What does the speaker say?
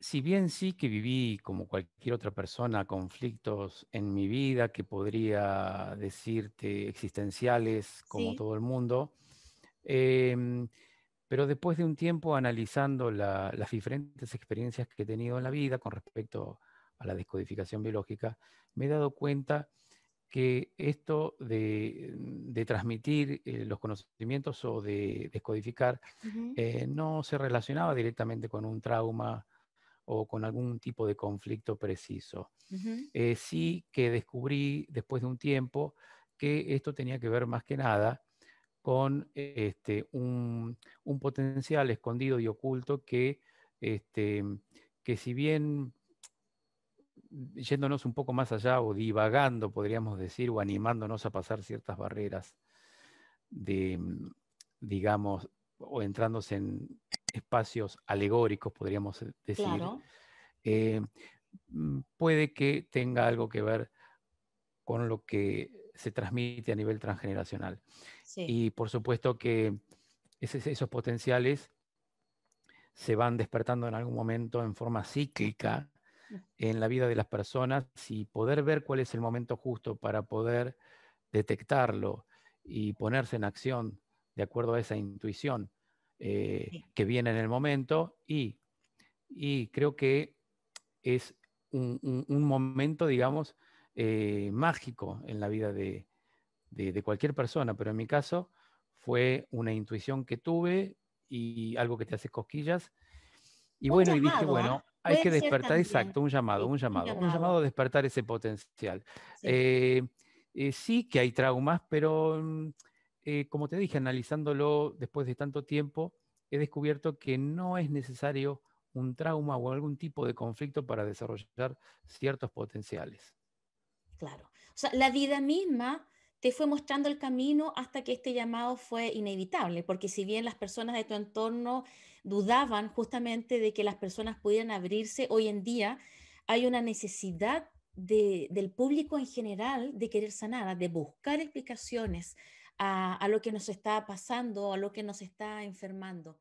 si bien sí que viví como cualquier otra persona conflictos en mi vida que podría decirte existenciales como todo el mundo, em, pero después de un tiempo analizando las diferentes experiencias que he tenido en la vida con respecto a la descodificación biológica, me he dado cuenta que esto de, de transmitir eh, los conocimientos o de descodificar eh, no se relacionaba directamente con un trauma o con algún tipo de conflicto preciso. Eh, sí que descubrí después de un tiempo que esto tenía que ver más que nada con este, un, un, potencial escondido y oculto que, este, que si bien yéndonos un poco más allá o divagando, podríamos decir, o animándonos a pasar ciertas barreras de, mm, digamos, o entrándose en espacios alegóricos, podríamos eh, decir, eh, mm, puede que tenga algo que ver con lo que se transmite a nivel transgeneracional. Y por supuesto que esos potenciales se van despertando en algún momento en forma cíclica en la vida de las personas y poder ver cuál es el momento justo para poder detectarlo y ponerse en acción de acuerdo a esa intuición eh, que viene en el momento. Y, creo que es un, momento, digamos, eh, mágico en la vida de cualquier persona, pero en mi caso fue una intuición que tuve y algo que te hace cosquillas y bueno, y dije, ¿ah? bueno, hay que despertar, exacto, un llamado, un llamado, un llamado, a despertar ese potencial. Sí, eh, eh, que hay traumas, pero mm, eh, como te dije, analizándolo después de tanto tiempo, he descubierto que no es necesario un trauma o algún tipo de conflicto para desarrollar ciertos potenciales. Claro. O sea, la vida misma te fue mostrando el camino hasta que este llamado fue inevitable, porque si bien las personas de tu entorno dudaban justamente de que las personas pudieran abrirse, hoy en día hay una necesidad del público en general de querer sanar, de buscar explicaciones a lo que nos está pasando, a lo que nos está enfermando.